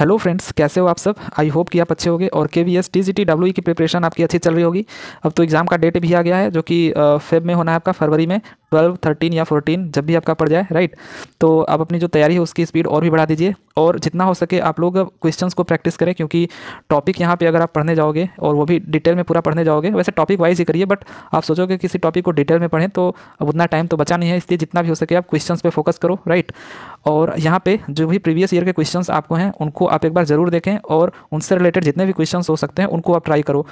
Hello friends कैसे हो आप सब आई होप कि आप अच्छे होंगे और K V S T G T W की प्रिपरेशन आपकी अच्छी चल रही होगी अब तो एग्ज़ाम का डेट भी आ गया है जो कि फेब में होना है आपका फरवरी में ट्वेल्व थर्टीन या 14 जब भी आपका पड़ जाए राइट तो आप अपनी जो तैयारी है उसकी स्पीड और भी बढ़ा दीजिए और जितना हो सके आप लोग क्वेश्चन को प्रैक्टिस करें क्योंकि टॉपिक यहाँ पर अगर आप पढ़ने जाओगे और वो भी डिटेल में पूरा पढ़ने जाओगे वैसे टॉपिक वाइज ही करिए बट आप सोचोगे किसी टॉपिक को डिटेल में पढ़ें तो अब उतना टाइम तो बचा नहीं है इसलिए जितना भी हो सके आप क्वेश्चन पर फोकस करो राइट और यहाँ पे जो भी प्रीवियस ईयर के क्वेश्चंस आपको हैं उनको आप एक बार ज़रूर देखें और उनसे रिलेटेड जितने भी क्वेश्चंस हो सकते हैं उनको आप ट्राई करो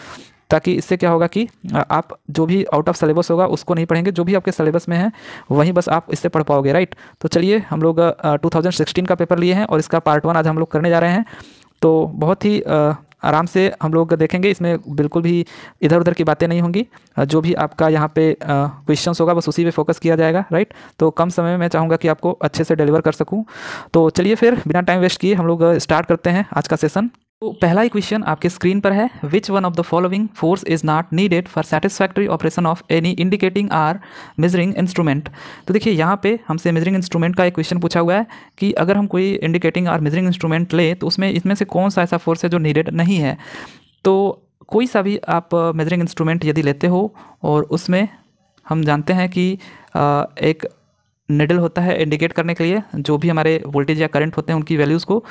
ताकि इससे क्या होगा कि आप जो भी आउट ऑफ सलेबस होगा उसको नहीं पढ़ेंगे जो भी आपके सलेबस में है वहीं बस आप इससे पढ़ पाओगे राइट तो चलिए हम लोग टू का पेपर लिए हैं और इसका पार्ट वन आज हम लोग करने जा रहे हैं तो बहुत ही आराम से हम लोग देखेंगे इसमें बिल्कुल भी इधर उधर की बातें नहीं होंगी जो भी आपका यहाँ पे क्वेश्चन होगा बस उसी पर फोकस किया जाएगा राइट तो कम समय में मैं चाहूँगा कि आपको अच्छे से डिलीवर कर सकूँ तो चलिए फिर बिना टाइम वेस्ट किए हम लोग स्टार्ट करते हैं आज का सेसन तो पहला ही क्वेश्चन आपके स्क्रीन पर है which one of the following force is not needed for satisfactory operation of any indicating or measuring instrument तो देखिए यहाँ पे हमसे मेजरिंग इंस्ट्रूमेंट का एक क्वेश्चन पूछा हुआ है कि अगर हम कोई इंडिकेटिंग आर मेजरिंग इंस्ट्रूमेंट ले तो उसमें इसमें से कौन सा ऐसा फोर्स है जो नीडेड नहीं है तो कोई सा भी आप मेजरिंग इंस्ट्रूमेंट यदि लेते हो और उसमें हम जानते हैं कि एक निडल होता है इंडिकेट करने के लिए जो भी हमारे वोल्टेज या करंट होते हैं उनकी वैल्यूज़ को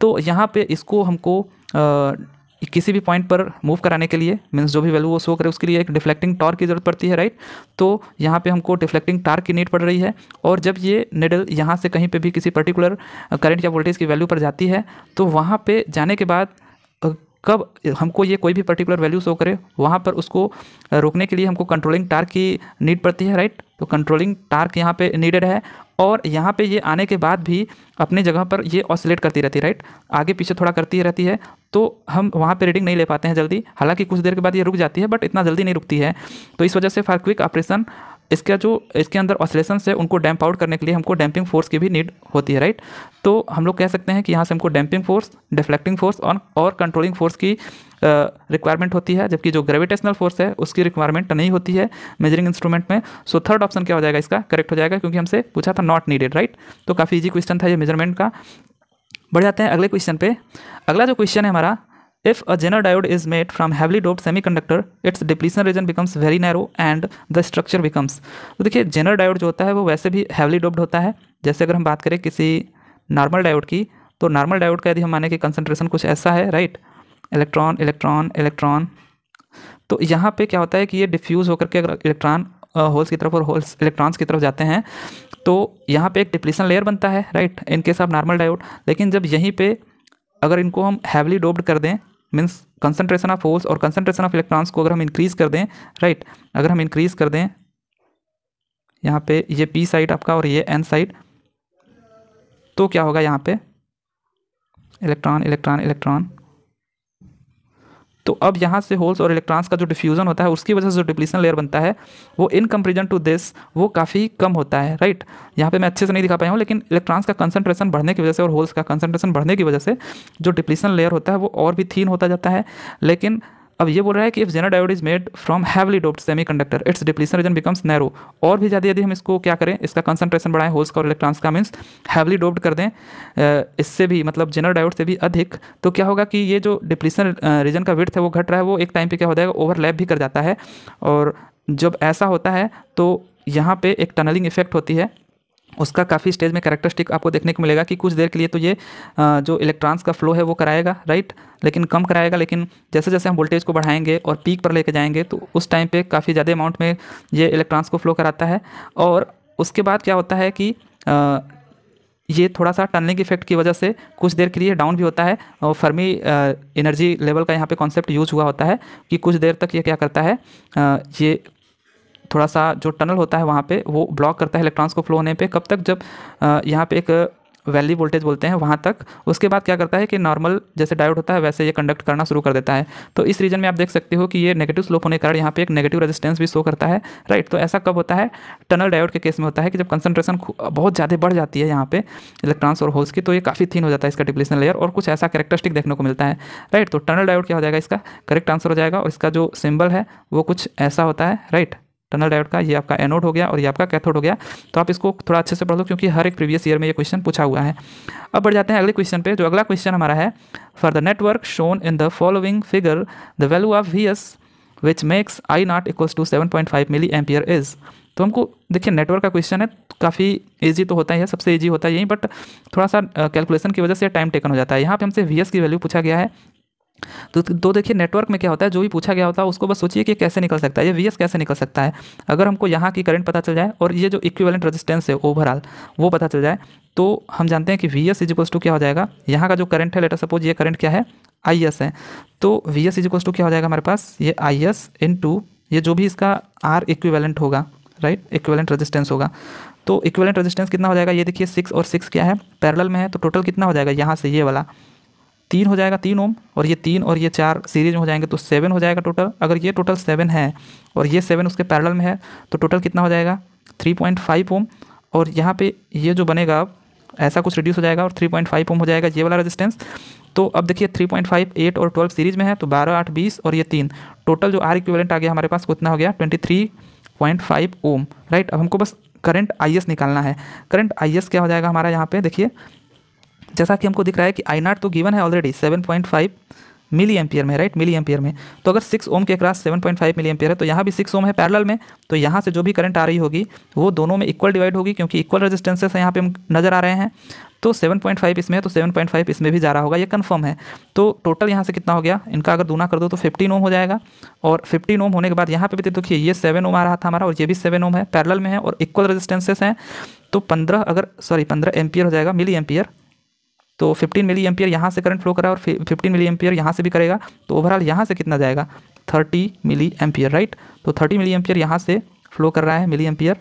तो यहाँ पे इसको हमको किसी भी पॉइंट पर मूव कराने के लिए मीन्स जो भी वैल्यू वो शो करे उसके लिए एक डिफ्लेक्टिंग टॉर की ज़रूरत पड़ती है राइट तो यहाँ पे हमको डिफ्लेक्टिंग टार की नीड पड़ रही है और जब ये निडल यहाँ से कहीं पे भी किसी पर्टिकुलर करंट या वोल्टेज की वैल्यू पर जाती है तो वहाँ पे जाने के बाद कब हमको ये कोई भी पर्टिकुलर वैल्यू शो करे वहाँ पर उसको रोकने के लिए हमको कंट्रोलिंग टार्क की नीड पड़ती है राइट तो कंट्रोलिंग टार्क यहाँ पे नीडेड है और यहाँ पे ये आने के बाद भी अपने जगह पर ये ऑसिलेट करती रहती है राइट आगे पीछे थोड़ा करती रहती है तो हम वहाँ पे रीडिंग नहीं ले पाते हैं जल्दी हालांकि कुछ देर के बाद ये रुक जाती है बट इतना जल्दी नहीं रुकती है तो इस वजह से फार क्विक ऑपरेशन इसका जो इसके अंदर ऑसलेशन है उनको डैम्प आउट करने के लिए हमको डैम्पिंग फोर्स की भी नीड होती है राइट तो हम लोग कह सकते हैं कि यहाँ से हमको डैम्पिंग फोर्स डिफ्लेक्टिंग फोर्स और और कंट्रोलिंग फोर्स की रिक्वायरमेंट होती है जबकि जो ग्रेविटेशनल फोर्स है उसकी रिक्वायरमेंट नहीं होती है मेजरिंग इंस्ट्रूमेंट में सो थर्ड ऑप्शन क्या हो जाएगा इसका करेक्ट हो जाएगा क्योंकि हमसे पूछा था नॉट नीडेड राइट तो काफ़ी ईजी क्वेश्चन था ये मेजरमेंट का बढ़ जाते हैं अगले क्वेश्चन पे अगला जो क्वेश्चन है हमारा If a Zener diode is made from heavily doped semiconductor, its depletion region becomes very narrow and the structure becomes तो देखिए जेनर डायोड जो होता है वो वैसे भी हैवली डोप्ड होता है जैसे अगर हम बात करें किसी नॉर्मल डायोड की तो नॉर्मल डायोड का यदि हम माने कि कंसनट्रेशन कुछ ऐसा है राइट इलेक्ट्रॉन इलेक्ट्रॉन इलेक्ट्रॉन तो यहाँ पे क्या होता है कि ये डिफ्यूज़ होकर के अगर इलेक्ट्रॉन होल्स की तरफ और होल्स इलेक्ट्रॉन्स की तरफ जाते हैं तो यहाँ पे एक डिप्लीसन लेयर बनता है right in case of normal diode लेकिन जब यहीं पे अगर इनको हम हैवली डोब्ड कर दें मीन्स कंसनट्रेशन ऑफ होल्स और कंसनट्रेशन ऑफ इलेक्ट्रॉन्स को अगर हम इंक्रीज कर दें राइट right? अगर हम इंक्रीज कर दें यहाँ पे ये पी साइड आपका और ये एन साइड तो क्या होगा यहाँ पे इलेक्ट्रॉन इलेक्ट्रॉन इलेक्ट्रॉन तो अब यहाँ से होल्स और इलेक्ट्रॉन्स का जो डिफ्यूजन होता है उसकी वजह से जो डिप्लीसन लेयर बनता है वो इन कंपेरिजन टू दिस वो काफ़ी कम होता है राइट यहाँ पे मैं अच्छे से नहीं दिखा पाया हूँ लेकिन इलेक्ट्रॉन्स का कंसंट्रेशन बढ़ने की वजह से और होल्स का कंसंट्रेशन बढ़ने की वजह से जो डिप्लीसन लेयर होता है वो और भी थीन होता जाता है लेकिन अब ये बोल रहा है कि if zener diode is made from heavily doped semiconductor its depletion region becomes narrow और भी ज़्यादा यदि हम इसको क्या करें इसका कंसंट्रेशन बढ़ाएं होल्स का और इलेक्ट्रॉन्स का मीन्स हैवली डोप्ड कर दें इससे भी मतलब जेनर डायोड से भी अधिक तो क्या होगा कि ये जो डिप्लीसन रीजन का विर्थ है वो घट रहा है वो एक टाइम पर क्या हो जाएगा ओवरलैप भी कर जाता है और जब ऐसा होता है तो यहाँ पर एक टनलिंग इफेक्ट होती है उसका काफ़ी स्टेज में कैरेक्टरिस्टिक आपको देखने को मिलेगा कि कुछ देर के लिए तो ये जो इलेक्ट्रॉन्स का फ्लो है वो कराएगा राइट लेकिन कम कराएगा लेकिन जैसे जैसे हम वोल्टेज को बढ़ाएंगे और पीक पर लेके जाएंगे तो उस टाइम पे काफ़ी ज़्यादा अमाउंट में ये इलेक्ट्रॉन्स को फ्लो कराता है और उसके बाद क्या होता है कि आ, ये थोड़ा सा टनलिंग इफेक्ट की वजह से कुछ देर के लिए डाउन भी होता है और फर्मी एनर्जी लेवल का यहाँ पे कॉन्सेप्ट यूज हुआ होता है कि कुछ देर तक ये क्या करता है आ, ये थोड़ा सा जो टनल होता है वहाँ पे वो ब्लॉक करता है इलेक्ट्रॉन्स को फ्लो होने पे कब तक जब यहाँ पे एक वैली वोल्टेज बोलते हैं वहाँ तक उसके बाद क्या करता है कि नॉर्मल जैसे डायोड होता है वैसे ये कंडक्ट करना शुरू कर देता है तो इस रीजन में आप देख सकते हो कि ये नेगेटिव स्लोप होने के कारण यहाँ पे एक नेगेटिव रेजिस्टेंस भी शो करता है राइट तो ऐसा कब होता है टनल डायोड के केस में होता है कि जब कंसनट्रेशन बहुत ज़्यादा बढ़ जाती है यहाँ पर इलेक्ट्रॉन्स और होल्स की तो ये काफ़ी थीन हो जाता है इसका डिप्लेशन लेयर और कुछ ऐसा करेक्टरिस्टिक देखने को मिलता है राइट तो टनल डायोड क्या हो जाएगा इसका करेक्ट आंसर हो जाएगा और इसका जो सिम्बल है वो कुछ ऐसा होता है राइट टनल डायोड का ये आपका एनोड हो गया और ये आपका कैथोड हो गया तो आप इसको थोड़ा अच्छे से पढ़ लो क्योंकि हर एक प्रीवियस ईयर में ये क्वेश्चन पूछा हुआ है अब बढ़ जाते हैं अगले क्वेश्चन पे जो अगला क्वेश्चन हमारा है for the network shown in the following figure the value of V S which makes I not equals to seven point five milliampere is तो हमको देखिए नेटवर्क का क्वेश्चन है काफ़ी ईजी तो होता है सबसे ईजी होता है यही बट थोड़ा सा कैलकुलेशन की वजह से टाइम टेकन हो जाता है यहाँ पे हमसे वी की वैल्यू पूछा गया है तो तो देखिए नेटवर्क में क्या होता है जो भी पूछा गया होता है उसको बस सोचिए कि कैसे निकल सकता है ये वी कैसे निकल सकता है अगर हमको यहाँ की करंट पता चल जाए और ये जो इक्विवेलेंट रेजिस्टेंस है ओवरऑल वो पता चल जाए तो हम जानते हैं कि वी एस इजिक्वल्स टू क्या हो जाएगा यहाँ का जो करंट है लेटर सपोज ये करंट क्या है आई एस है तो वी एस इजिक्वल्स टू क्या हो जाएगा हमारे पास ये आई एस टू ये जो भी इसका आर इक्विवेलेंट होगा राइट इक्विवेलेंट रजिस्टेंस होगा तो इक्विवेलेंट रजिस्टेंस कितना हो जाएगा ये देखिए सिक्स और सिक्स क्या है पैरल में है तो टोटल कितना हो जाएगा यहाँ से ये वाला तीन हो जाएगा तीन ओम और ये तीन और ये चार सीरीज में हो जाएंगे तो सेवन हो जाएगा टोटल अगर ये टोटल सेवन है और ये सेवन उसके पैरल में है तो टोटल कितना हो जाएगा थ्री पॉइंट फाइव ओम और यहाँ पे ये जो बनेगा अब ऐसा कुछ रिड्यूस हो जाएगा और थ्री पॉइंट फाइव ओम हो जाएगा ये वाला रजिस्टेंस तो अब देखिए थ्री पॉइंट फाइव एट और ट्वेल्व सीरीज में है तो बारह आठ बीस और ये तीन टोटल जो आर इक्विवेलेंट आ गया हमारे पास कितना हो गया twenty three point five ohm right अब हमको बस करंट आई निकालना है करंट आई क्या हो जाएगा हमारा यहाँ पे देखिए जैसा कि हमको दिख रहा है कि आई नाट तो गिवन है already seven point five milliampere में राइट मिली एम्पियर में तो अगर सिक्स ओम के cross seven point five milliampere है तो यहाँ भी सिक्स ओम है पैरल में तो यहाँ से जो भी करंट आ रही होगी वो दोनों में इक्वल डिवाइड होगी क्योंकि इक्वल रेजिस्टेंसेस यहाँ पे हम नजर आ रहे हैं तो 7.5 इसमें है तो 7.5 इसमें भी जा रहा होगा ये कंफर्म है तो टोटल यहाँ से कितना हो गया इनका अगर दूना कर दो तो 15 ओम हो जाएगा और 15 ओम होने के बाद यहाँ पे भी देखिए ये 7 ओम आ रहा था हमारा और ये भी 7 ओम है पैरेलल में है और इक्वल रेजिस्टेंसेस हैं तो 15 अगर सॉरी 15 एम्पियर हो जाएगा मिली एम्पियर तो 15 मिली एम्पियर यहाँ से करंट फ्लो करा और 15 मिली एम्पियर यहाँ से भी करेगा तो ओवरऑल यहाँ से कितना जाएगा 30 मिली एम्पियर राइट तो 30 मिली एम्पियर यहाँ से फ्लो कर रहा है मिली एम्पियर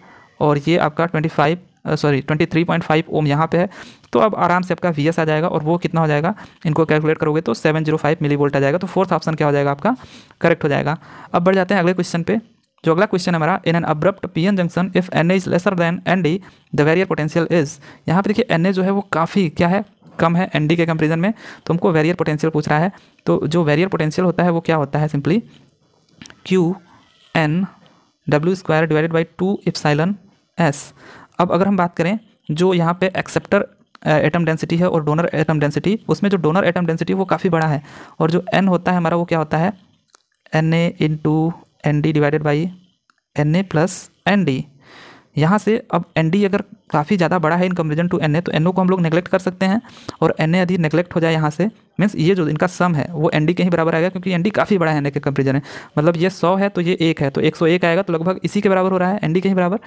और ये आपका 25 सॉरी पॉइंट 23.5 ओम यहाँ पे है तो अब आराम से आपका वी आ जाएगा और वो कितना हो जाएगा इनको कैलकुलेट करोगे तो फाइव मिली वोल्ट आ जाएगा तो फोर्थ ऑप्शन क्या हो जाएगा आपका करेक्ट हो जाएगा अब बढ़ जाते हैं अगले क्वेश्चन पे जो अगला क्वेश्चन हमारा in an abrupt P N junction if N is lesser than N D the barrier potential is यहाँ पे देखिए एन ए जो है वो काफ़ी क्या है कम है एन के कंपेरिजन में तो हमको वेरियर पोटेंशियल पूछ रहा है तो जो वेरियर पोटेंशियल होता है वो क्या होता है simply Q N W square divided by two epsilon S अब अगर हम बात करें जो यहाँ पे एक्सेप्टर एटम डेंसिटी है और डोनर एटम डेंसिटी उसमें जो डोनर एटम डेंसिटी वो काफ़ी बड़ा है और जो एन होता है हमारा वो क्या होता है N A into N D divided by N A plus N D यहाँ से अब एन अगर काफ़ी ज़्यादा बड़ा है इन कम्पेरिजन टू एन तो एन को हम लोग नेगलेक्ट कर सकते हैं और एन यदि नेगलेक्ट हो जाए यहाँ से मीन्स ये जो इनका सम है वो एन के ही बराबर आएगा क्योंकि एन काफ़ी बड़ा है एन के कम्पेरिजन है मतलब ये सौ है तो ये एक है तो एक सौ एक आएगा तो लगभग इसी के बराबर हो रहा है एन के ही बराबर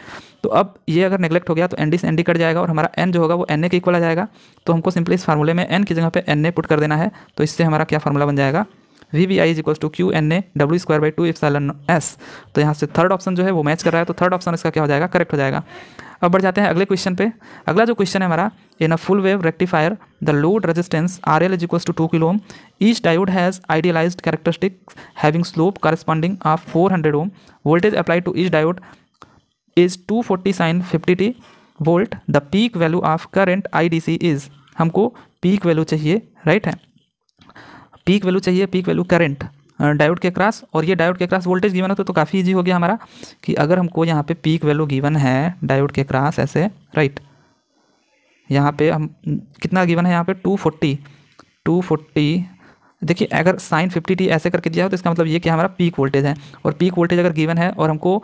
तो अब ये अगर नेगलेक्ट हो गया तो एन से एन कट जाएगा और हमारा एन जो होगा वो एन के इक्वल आ जाएगा तो हमको सिंपली इस फार्मूले में एन की जगह पर एन पुट कर देना है तो इससे हमारा क्या फार्मूला बन जाएगा V V I is equal to Q N A W square by two epsilon S तो यहाँ से थर्ड ऑप्शन जो है वो मैच कर रहा है तो थर्ड ऑप्शन इसका क्या हो जाएगा करेक्ट हो जाएगा अब बढ़ जाते हैं अगले क्वेश्चन पे अगला जो क्वेश्चन है हमारा in a full wave rectifier the load resistance R L is equal to two kilo ohm each diode has idealize characteristic having slope corresponding of four hundred ohm voltage apply to each diode is two forty sine fifty T volt the peak value of current I D C is हमको peak value चाहिए right है peak value चाहिए peak value current diode के cross और ये diode के cross voltage given है तो, तो काफ़ी ईजी हो गया हमारा कि अगर हमको यहाँ पे पीक वैल्यू गिवन है डायोड के क्रॉस ऐसे राइट यहाँ पे हम कितना गिवन है यहाँ पे 240 240 देखिए अगर साइन 50 टी ऐसे करके दिया हो तो इसका मतलब ये कि हमारा पीक वोल्टेज है और पीक वोल्टेज अगर गिवन है और हमको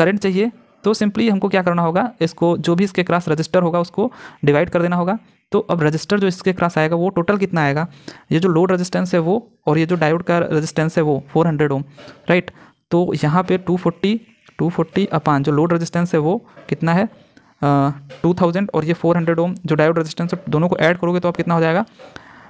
करेंट चाहिए तो सिंपली हमको क्या करना होगा इसको जो भी इसके क्रॉस रजिस्टर होगा उसको डिवाइड कर देना होगा तो अब रजिस्टर जो इसके क्रॉस आएगा वो टोटल कितना आएगा ये जो लोड रजिस्टेंस है वो और ये जो डायोड का रजिस्टेंस है वो फोर हंड्रेड ओम राइट तो यहाँ पे two forty two forty upon जो लोड रजिस्टेंस है वो कितना है टू थाउजेंड और ये फोर हंड्रेड ओम जो डायोड रजिस्टेंस दोनों को ऐड करोगे तो आप कितना हो जाएगा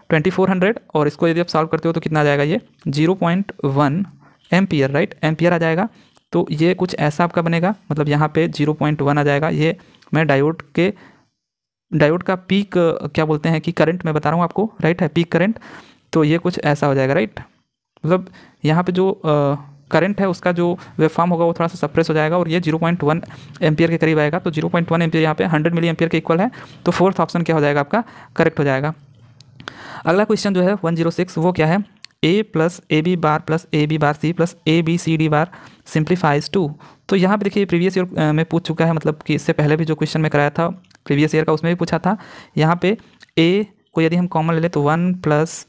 ट्वेंटी फोर हंड्रेड और इसको यदि आप सॉल्व करते हो तो कितना आ जाएगा ये zero point one ampere right ampere आ जाएगा तो ये कुछ ऐसा आपका बनेगा मतलब यहाँ पे जीरो पॉइंट वन आ जाएगा ये मैं डायोड के डायोड का पीक क्या बोलते हैं कि करंट मैं बता रहा हूँ आपको राइट है पीक करंट तो ये कुछ ऐसा हो जाएगा राइट मतलब यहाँ पे जो करंट है उसका जो फॉर्म होगा वो थोड़ा सा सप्रेस हो जाएगा और ये 0.1 पॉइंट के करीब आएगा तो 0.1 पॉइंट वन एम्पियर यहाँ पर हंड्रेड मिली एम्पियर के इक्वल है तो फोर्थ ऑप्शन क्या हो जाएगा आपका करेक्ट हो जाएगा अगला क्वेश्चन जो है वन वो क्या है A plus A B bar plus A B bar C plus A B C D bar simplifies to तो यहाँ पे देखिए प्रीवियस ईयर में पूछ चुका है मतलब कि इससे पहले भी जो क्वेश्चन में कराया था प्रीवियस ईयर का उसमें भी पूछा था यहाँ पे ए को यदि हम कॉमन ले लें तो वन प्लस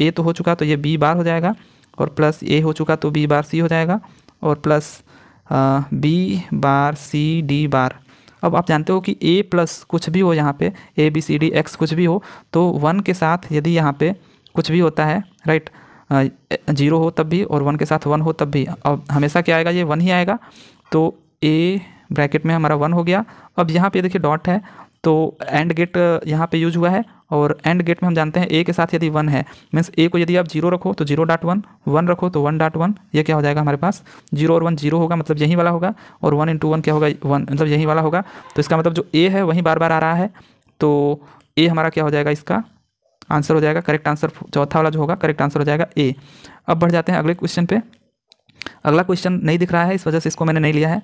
ए तो हो चुका तो ये बी बार हो जाएगा और प्लस ए हो चुका तो बी बार सी हो जाएगा और plus B bar C D bar अब आप जानते हो कि ए प्लस कुछ भी हो यहाँ पे A B C D X कुछ भी हो तो वन के साथ यदि यहाँ पे कुछ भी होता है राइट जीरो हो तब भी और वन के साथ वन हो तब भी अब हमेशा क्या आएगा ये वन ही आएगा तो ए ब्रैकेट में हमारा वन हो गया अब यहाँ पे देखिए डॉट है तो एंड गेट यहाँ पे यूज हुआ है और एंड गेट में हम जानते हैं ए के साथ यदि वन है मीन्स ए को यदि आप जीरो रखो तो जीरो डॉट वन वन रखो तो वन डॉट वन ये क्या हो जाएगा हमारे पास जीरो और वन जीरो होगा मतलब यही वाला होगा और वन इंटू वन क्या होगा वन मतलब यही वाला होगा तो इसका मतलब जो ए है वहीं बार बार आ रहा है तो ए हमारा क्या हो जाएगा इसका आंसर हो जाएगा करेक्ट आंसर चौथा वाला जो होगा करेक्ट आंसर हो जाएगा ए अब बढ़ जाते हैं अगले क्वेश्चन पे अगला क्वेश्चन नहीं दिख रहा है इस वजह से इसको मैंने नहीं लिया है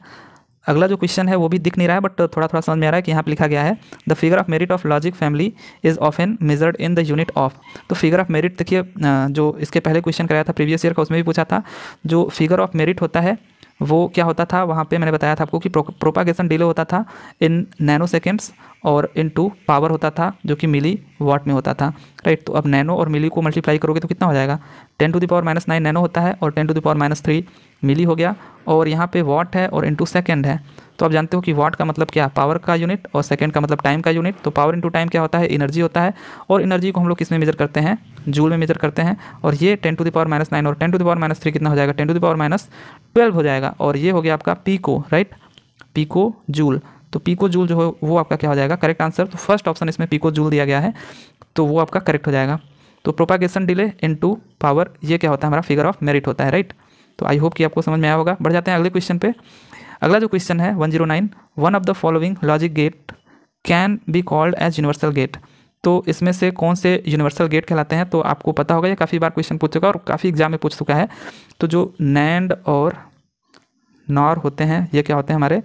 अगला जो क्वेश्चन है वो भी दिख नहीं रहा है बट थोड़ा थोड़ा समझ में आ रहा है कि यहाँ पे लिखा गया है the figure of merit of logic family is often measured in the unit of तो फिगर ऑफ मेरिट देखिए जो इसके पहले क्वेश्चन कराया था प्रीवियस ईयर का उसमें भी पूछा था जो फिगर ऑफ मेरिट होता है वो क्या होता था वहाँ पे मैंने बताया था आपको कि प्रोपागेशन डिले होता था इन नैनो सेकेंड्स और इन टू पावर होता था जो कि मिली वाट में होता था राइट तो अब नैनो और मिली को मल्टीप्लाई करोगे तो कितना हो जाएगा ten to the power minus nine nano होता है और ten to the power minus three milli हो गया और यहाँ पे वाट है और टू सेकेंड है तो आप जानते हो कि वाट का मतलब क्या पावर का यूनिट और सेकेंड का मतलब टाइम का यूनिट तो पावर इंटू टाइम क्या होता है एनर्जी होता है और एनर्जी को हम लोग किस में मेजर करते हैं जूल में मेजर करते हैं और ये ten to the power minus nine और ten to the power minus three कितना हो जाएगा ten to the power minus twelve हो जाएगा और ये हो गया आपका पीको राइट पीको जूल तो पीको जूल जो है वो आपका क्या हो जाएगा करेक्ट आंसर तो फर्स्ट ऑप्शन इसमें पीको जूल दिया गया है तो वो आपका करेक्ट हो जाएगा तो propagation delay into power ये क्या होता है हमारा फिगर ऑफ मेरिट होता है राइट तो आई होप कि आपको समझ में आया होगा बढ़ जाते हैं अगले क्वेश्चन पे अगला जो क्वेश्चन है one zero nine one of the following logic gate can be called as universal gate तो इसमें से कौन से यूनिवर्सल गेट कहलाते हैं तो आपको पता होगा ये काफ़ी बार क्वेश्चन पूछ चुका है और काफ़ी एग्जाम में पूछ चुका है तो जो नैंड और नॉर होते हैं ये क्या होते हैं हमारे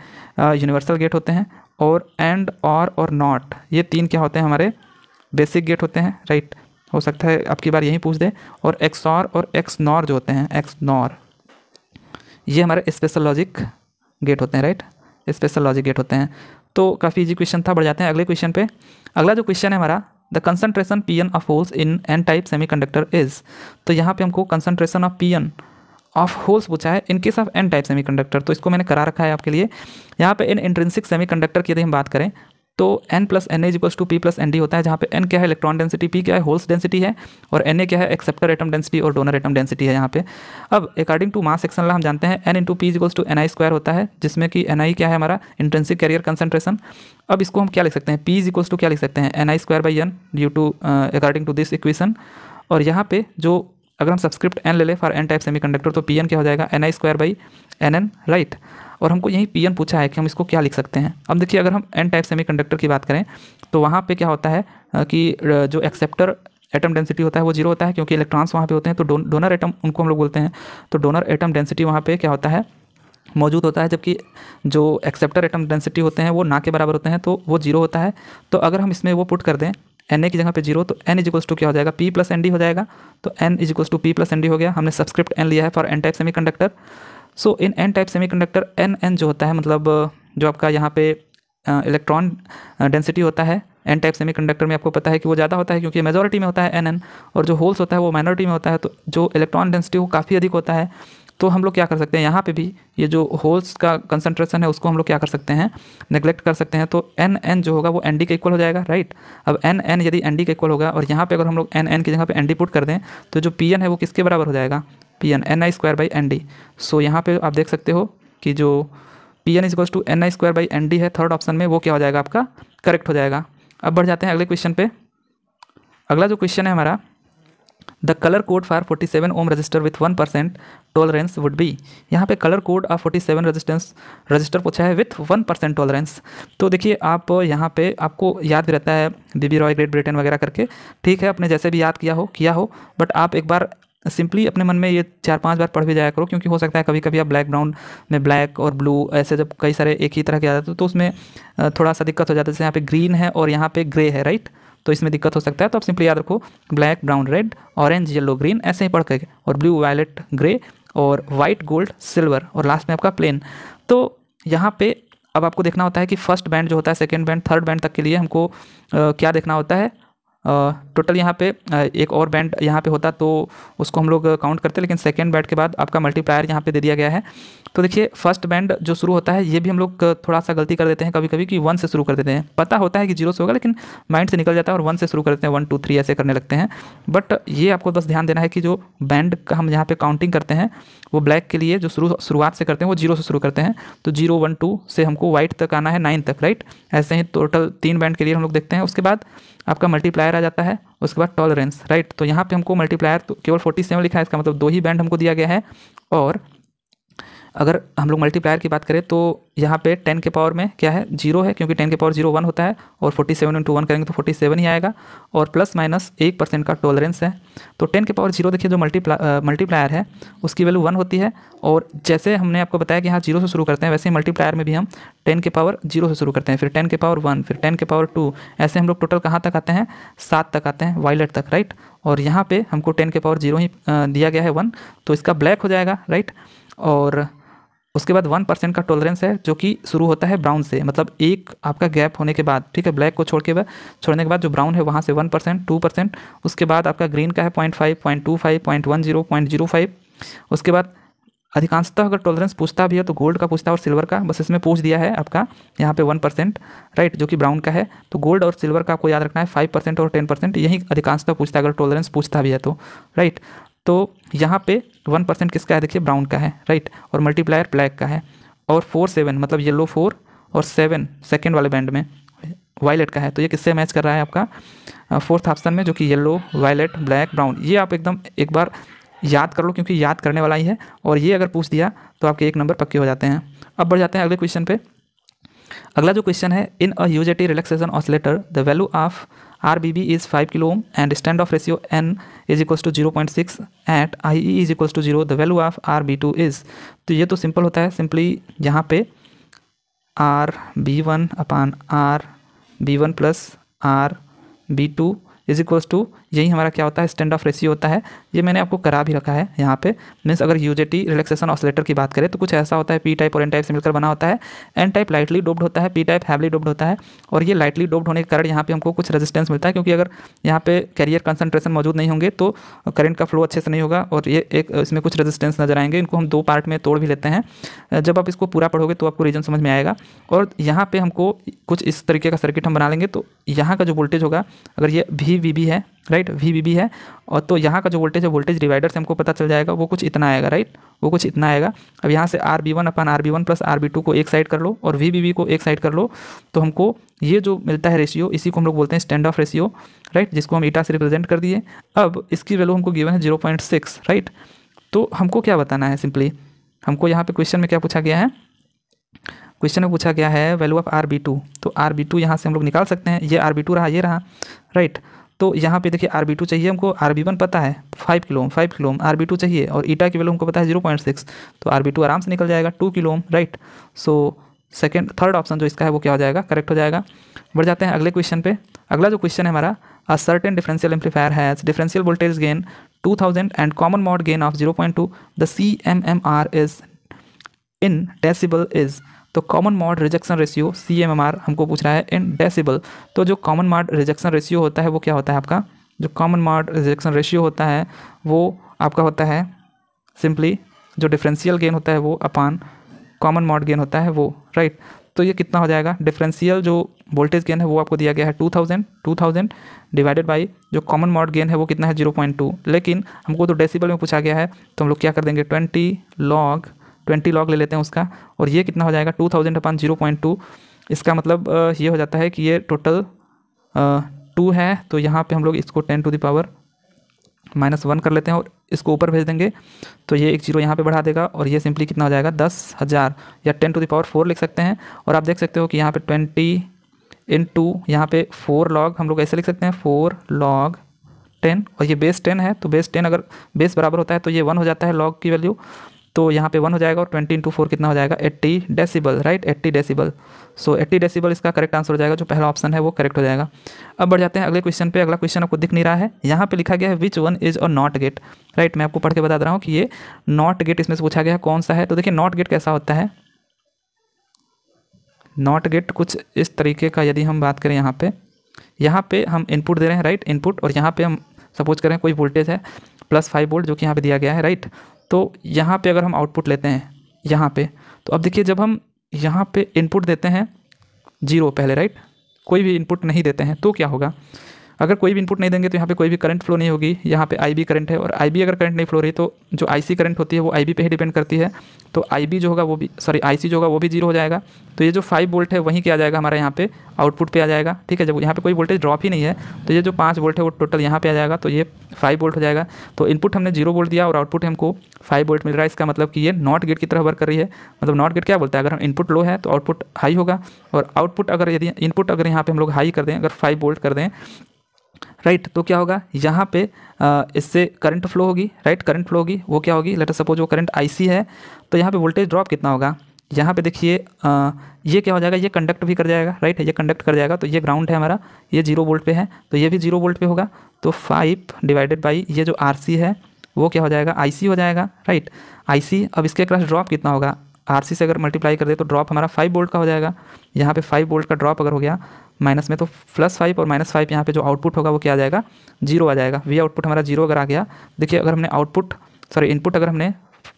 यूनिवर्सल गेट होते हैं और एंड और और नॉट ये तीन क्या होते हैं हमारे बेसिक गेट होते हैं राइट हो सकता है आपकी बार यही पूछ दे और एक्स और एक्स नॉर जो होते हैं एक्स नॉर ये हमारे स्पेशल लॉजिक गेट होते हैं राइट स्पेशल लॉजिक गेट होते हैं तो काफ़ी इजी क्वेश्चन था बढ़ जाते हैं अगले क्वेश्चन पे अगला जो क्वेश्चन है हमारा the concentration P N of holes in N type semiconductor is तो यहाँ पे हमको concentration of P N of holes पूछा है in case of N type semiconductor तो इसको मैंने करा रखा है आपके लिए यहाँ पे इन इंट्रेंसिक सेमी कंडक्टर की यदि हम बात करें तो N plus N as equals to P plus N D होता है जहाँ पे एन क्या है इलेक्ट्रॉन डेंसिटी पी क्या है होल्स डेंसिटी है और एन ए क्या है एक्सेप्टर एटम डेंसिटी और डोनर एटम डेंसिटी है यहाँ पे अब according to mass action law हम जानते हैं N into P is equals to N I square होता है जिसमें कि एन आई क्या है हमारा इंटेंसिव कैरियर कंसनट्रेशन अब इसको हम क्या लिख सकते हैं पी इजिकल्स टू क्या लिख सकते हैं N I square by N due to according to this equation और यहाँ पे जो अगर हम सब्सक्रिप्ट एन ले लें फॉर एन टाइप कंडक्टर तो पी एन क्या हो जाएगा N I square by N N right और हमको यही पी एन पूछा है कि हम इसको क्या लिख सकते हैं अब देखिए अगर हम एन टाइप कंडक्टर की बात करें तो वहाँ पर क्या होता है कि जो एक्सेप्टर एटम डेंसिटी होता है वो जीरो होता है क्योंकि इलेक्ट्रॉन्स वहाँ पे होते हैं तो डोनर एटम उनको हम लोग बोलते हैं तो डोनर एटम डेंसिटी वहाँ पे क्या होता है मौजूद होता है जबकि जो एक्सेप्टर एटम डेंसिटी होते हैं वो ना के बराबर होते हैं तो वो जीरो होता है तो अगर हम इसमें वो पुट कर दें एन ए की जगह पे जीरो तो एन इजिक्वल्स टू क्या हो जाएगा पी प्लस एन डी हो जाएगा तो N is equals to P plus N D हो गया हमने सब्सक्रिप्ट एन लिया है for N type semiconductor so in N type semiconductor N N जो होता है मतलब जो आपका यहाँ पे इलेक्ट्रॉन डेंसिटी होता है एन टाइप सेमी कंडक्टर में आपको पता है कि वो ज़्यादा होता है क्योंकि मेजोरिटी में होता है एन एन और जो होल्स होता है वो माइनॉरिटी में होता है तो जो इलेक्ट्रॉन डेंसिटी वो काफ़ी अधिक होता है तो हम लोग क्या कर सकते हैं यहाँ पे भी ये जो होल्स का कंसनट्रेशन है उसको हम लोग क्या कर सकते हैं नेग्लेक्ट कर सकते हैं तो एन एन जो होगा वो एन डी के इक्वल हो जाएगा राइट अब एन एन यदि एन डी के इक्वल होगा और यहाँ पे अगर हम लोग एन एन की जगह पे एन डी पुट कर दें तो जो पी एन है वो किसके बराबर हो जाएगा P N N I square by N D so यहाँ पर आप देख सकते हो कि जो P N is equals to N I square by N D है थर्ड ऑप्शन में वो क्या हो जाएगा आपका करेक्ट हो जाएगा अब बढ़ जाते हैं अगले क्वेश्चन पर अगला जो क्वेश्चन है हमारा the colour code for 47 seven ohm resistor with one percent tolerance would be यहाँ पे colour code of 47 seven resistance resistor पूछा है विथ वन परसेंट टॉलरेंस तो देखिए आप यहाँ पे आपको याद भी रहता है बीबी रॉय ग्रेट ब्रिटेन वगैरह करके ठीक है अपने जैसे भी याद किया हो किया हो बट आप एक बार सिंपली अपने मन में ये चार पांच बार पढ़ भी जाया करो क्योंकि हो सकता है कभी कभी आप ब्लैक ब्राउन में ब्लैक और ब्लू ऐसे जब कई सारे एक ही तरह के आ जाते तो उसमें थोड़ा सा दिक्कत हो जाता है जैसे यहाँ पे ग्रीन है और यहाँ पे ग्रे है राइट तो इसमें दिक्कत हो सकता है तो आप सिंपली याद रखो black brown red orange yellow green ऐसे ही पढ़ करके और ब्लू वायलेट ग्रे और वाइट गोल्ड सिल्वर और लास्ट में आपका प्लेन तो यहाँ पे अब आपको देखना होता है कि फर्स्ट बैंड जो होता है सेकेंड बैंड थर्ड बैंड तक के लिए हमको आ, क्या देखना होता है टोटल यहाँ पे एक और बैंड यहाँ पे होता तो उसको हम लोग काउंट करते लेकिन सेकेंड बैंड के बाद आपका मल्टीप्लायर यहाँ पे दे दिया गया है तो देखिए फर्स्ट बैंड जो शुरू होता है ये भी हम लोग थोड़ा सा गलती कर देते हैं कभी कभी कि वन से शुरू कर देते हैं पता होता है कि जीरो से होगा लेकिन माइंड से निकल जाता है और वन से शुरू कर देते हैं वन टू थ्री ऐसे करने लगते हैं बट ये आपको बस ध्यान देना है कि जो बैंड का हम यहाँ पर काउंटिंग करते हैं वो ब्लैक के लिए जो शुरू शुरुआत से करते हैं वो जीरो से शुरू करते हैं तो जीरो वन टू से हमको वाइट तक आना है नाइन तक राइट ऐसे ही टोटल तीन बैंड के लिए हम लोग देखते हैं उसके बाद आपका मल्टीप्लायर मल्टीप्लायर आ जाता है उसके बाद टॉलरेंस राइट तो यहाँ पे हमको मल्टीप्लायर तो केवल 47 लिखा है इसका मतलब दो ही बैंड हमको दिया गया है और अगर हम लोग मल्टीप्लायर की बात करें तो यहाँ पे टेन के पावर में क्या है जीरो है क्योंकि टेन के पावर जीरो वन होता है और फोर्टी सेवन इंटू वन करेंगे तो फोर्टी सेवन ही आएगा और प्लस माइनस एक परसेंट का टॉलरेंस है तो टेन के पावर जीरो देखिए जो मल्टीप्ला मल्टीप्लायर है उसकी वैल्यू वन होती है और जैसे हमने आपको बताया कि यहाँ जीरो से शुरू करते हैं वैसे ही मल्टीप्लायर में भी हम टेन के पावर जीरो से शुरू करते हैं फिर टेन के पावर वन फिर टेन के पावर टू ऐसे हम लोग टोटल कहाँ तक आते हैं सात तक आते हैं वाइलेट तक राइट और यहाँ पर हमको टेन के पावर जीरो ही दिया गया है वन तो इसका ब्लैक हो जाएगा राइट और उसके बाद वन परसेंट का टॉलरेंस है जो कि शुरू होता है ब्राउन से मतलब एक आपका गैप होने के बाद ठीक है ब्लैक को छोड़ के छोड़ने के बाद जो ब्राउन है वहाँ से वन परसेंट टू परसेंट उसके बाद आपका ग्रीन का है point five point two five point one zero point zero five उसके बाद अधिकांशतः अगर टॉलरेंस पूछता भी है तो गोल्ड का पूछता है और सिल्वर का बस इसमें पूछ दिया है आपका यहाँ पे वन परसेंट राइट जो कि ब्राउन का है तो गोल्ड और सिल्वर का आपको याद रखना है फाइव परसेंट और टेन परसेंट यही अधिकांशतः पूछता है अगर टॉलरेंस पूछता भी है तो राइट तो यहाँ पे वन परसेंट किसका है देखिए ब्राउन का है राइट और मल्टीप्लायर ब्लैक का है और फोर सेवन मतलब येलो फोर और सेवन सेकेंड वाले बैंड में वायलेट का है तो ये किससे मैच कर रहा है आपका फोर्थ ऑप्शन में जो कि येलो वायलेट ब्लैक ब्राउन ये आप एकदम एक बार याद कर लो क्योंकि याद करने वाला ही है और ये अगर पूछ दिया तो आपके एक नंबर पक्के हो जाते हैं अब बढ़ जाते हैं अगले क्वेश्चन पे अगला जो क्वेश्चन है in a UJT relaxation oscillator the value of R B B is five kilo ohm and stand off ratio N is equals to zero point six eight I E is equals to zero the value of R B two is तो ये तो simple होता है simply यहाँ पे R B one upon R B one plus R B two is equals to यही हमारा क्या होता है स्टैंड ऑफ रेशियो होता है ये मैंने आपको करा भी रखा है यहाँ पे मीन्स अगर यूजेटी रिलैक्सेशन ऑसलेटर की बात करें तो कुछ ऐसा होता है पी टाइप और एन टाइप से मिलकर बना होता है एन टाइप लाइटली डोब्ड होता है पी टाइप हैवली डोब्ड होता है और ये लाइटली डोब्ड होने के कारण यहाँ पे हमको कुछ रेजिस्टेंस मिलता है क्योंकि अगर यहाँ पे कैरियर कंसनट्रेशन मौजूद नहीं होंगे तो करंट का फ्लो अच्छे से नहीं होगा और ये एक इसमें कुछ रेजिस्टेंस नजर आएंगे इनको हम दो पार्ट में तोड़ भी लेते हैं जब आप इसको पूरा पढ़ोगे तो आपको रीजन समझ में आएगा और यहाँ पर हमको कुछ इस तरीके का सर्किट हम बना लेंगे तो यहाँ का जो वोल्टेज होगा अगर ये भी वी है राइट वी बी है और तो यहाँ का जो वोल्टेज है वोल्टेज डिवाइडर से हमको पता चल जाएगा वो कुछ इतना आएगा राइट वो कुछ इतना आएगा अब यहाँ से R B one upon R B one plus R B two को एक साइड कर लो और वी बी को एक साइड कर लो तो हमको ये जो मिलता है रेशियो इसी को हम लोग बोलते हैं स्टैंड ऑफ रेशियो राइट जिसको हम ईटा से रिप्रेजेंट कर दिए अब इसकी वैल्यू हमको गिवन है जीरो पॉइंट सिक्स राइट तो हमको क्या बताना है सिंपली हमको यहाँ पर क्वेश्चन में क्या पूछा गया है क्वेश्चन में पूछा गया है value of R B two तो आर बी टू यहाँ से हम लोग निकाल सकते हैं ये आर बी टू रहा ये रहा राइट right? तो यहाँ पे देखिए आर बी टू चाहिए हमको आर बी वन पता है five kilo ohm five kilo ohm R B two चाहिए और ईटा की वैल्यू हमको पता है जीरो पॉइंट सिक्स तो आर बी टू आराम से निकल जाएगा two kilo ohm right so second third option जो इसका है वो क्या हो जाएगा करेक्ट हो जाएगा बढ़ जाते हैं अगले क्वेश्चन पे अगला जो क्वेश्चन है हमारा a certain differential amplifier has differential voltage gain 2000 and common mode gain of 0.2 M R is in decibel is तो common mode rejection ratio C हमको पूछ रहा है इन डेसिबल तो जो कॉमन मॉड रिजेक्शन रेशियो होता है वो क्या होता है आपका जो कॉमन मॉड रिजेक्शन रेशियो होता है वो आपका होता है सिंपली जो डिफरेंशियल गेन होता है वो अपान कॉमन मॉड गेन होता है वो राइट right? तो ये कितना हो जाएगा डिफरेंशियल जो वोल्टेज गेन है वो आपको दिया गया है two thousand two thousand divided by जो कॉमन मॉड गेन है वो कितना है जीरो पॉइंट टू लेकिन हमको तो डेसिबल में पूछा गया है तो हम लोग क्या कर देंगे ट्वेंटी लॉग ट्वेंटी लॉग ले लेते हैं उसका और ये कितना हो जाएगा two thousand upon zero point two इसका मतलब ये हो जाता है कि ये टोटल टू है तो यहाँ पे हम लोग इसको ten to the power minus one कर लेते हैं और इसको ऊपर भेज देंगे तो ये एक जीरो यहाँ पे बढ़ा देगा और ये सिंपली कितना हो जाएगा दस हज़ार या ten to the power four लिख सकते हैं और आप देख सकते हो कि यहाँ पे ट्वेंटी इन टू यहाँ पे फोर लॉग हम लोग ऐसे लिख सकते हैं फोर लॉग टेन और ये बेस टेन है तो बेस टेन अगर बेस बराबर होता है तो ये वन हो जाता है लॉग की वैल्यू तो यहाँ पे वन हो जाएगा और ट्वेंटी इंटू फोर कितना हो जाएगा eighty decibel right eighty decibel so eighty decibel इसका करेक्ट आंसर हो जाएगा जो पहला ऑप्शन है वो करेक्ट हो जाएगा अब बढ़ जाते हैं अगले क्वेश्चन पे अगला क्वेश्चन आपको दिख नहीं रहा है यहाँ पे लिखा गया है which one is or not gate right मैं आपको पढ़ के बता रहा हूँ कि ये नॉट गेट इसमें से पूछा गया है कौन सा है तो देखिए नॉट गेट कैसा होता है नॉट गेट कुछ इस तरीके का यदि हम बात करें यहाँ पर यहाँ पर हम इनपुट दे रहे हैं राइट इनपुट और यहाँ पर हम सपोज करें कोई वोल्टेज है प्लस फाइव वोल्ट जो कि यहाँ पे दिया गया है राइट तो यहाँ पे अगर हम आउटपुट लेते हैं यहाँ पे तो अब देखिए जब हम यहाँ पे इनपुट देते हैं जीरो पहले राइट कोई भी इनपुट नहीं देते हैं तो क्या होगा अगर कोई भी इनपुट नहीं देंगे तो यहाँ पे कोई भी करंट फ्लो नहीं होगी यहाँ पे आई करंट है और आई अगर करंट नहीं फ्लो रही तो जो आई करंट होती है वो आई बी पे ही डिपेंड करती है तो आई जो होगा वो भी सॉरी आई जो होगा वो भी जीरो हो जाएगा तो ये जो फाइव वोल्ट है वहीं क्या आ जाएगा हमारे यहाँ पे आउटपुट पे आ जाएगा ठीक है जब यहाँ पे कोई वोल्टेज ड्रॉप ही नहीं है तो ये जो पाँच वोल्ट है वो टोटल यहाँ पे आ जाएगा तो ये फाइव वोल्ट हो जाएगा तो इनपुट हमने जीरो वोल्ट दिया और आउटपुट हमको फाइव वोल्ट मिल रहा है इसका मतलब कि ये नॉट गेट की तरह वर्क कर रही है मतलब नॉट गेट क्या बोलता है अगर हम इनपुट लो है तो आउटपुट हाई होगा और आउटपुट अगर यदि इनपुट अगर यहाँ पे हम लोग हाई कर दें अगर फाइव वोल्ट कर दें राइट तो क्या होगा यहाँ पे आ, इससे करंट फ्लो होगी राइट करंट फ्लो होगी वो क्या होगी लेटर सपोज वो करंट आईसी है तो यहाँ पे वोल्टेज ड्रॉप कितना होगा यहाँ पे देखिए ये क्या हो जाएगा ये कंडक्ट भी कर जाएगा राइट ये कंडक्ट कर जाएगा तो ये ग्राउंड है हमारा ये जीरो वोल्ट पे है तो ये भी जीरो वोल्ट पे होगा तो फाइव डिवाइडेड बाई ये जो आर है वो क्या हो जाएगा आई हो जाएगा राइट आई अब इसके क्रॉस ड्रॉप कितना होगा आर से अगर मल्टीप्लाई कर दे तो ड्रॉप हमारा फाइव वोल्ट का हो जाएगा यहाँ पर फाइव वोल्ट का ड्रॉप अगर हो गया माइनस में तो प्लस फाइव और माइनस फाइव यहाँ पे जो आउटपुट होगा वो क्या आ जाएगा जीरो आ जाएगा वी आउटपुट हमारा जीरो अगर आ गया देखिए अगर हमने आउटपुट सॉरी इनपुट अगर हमने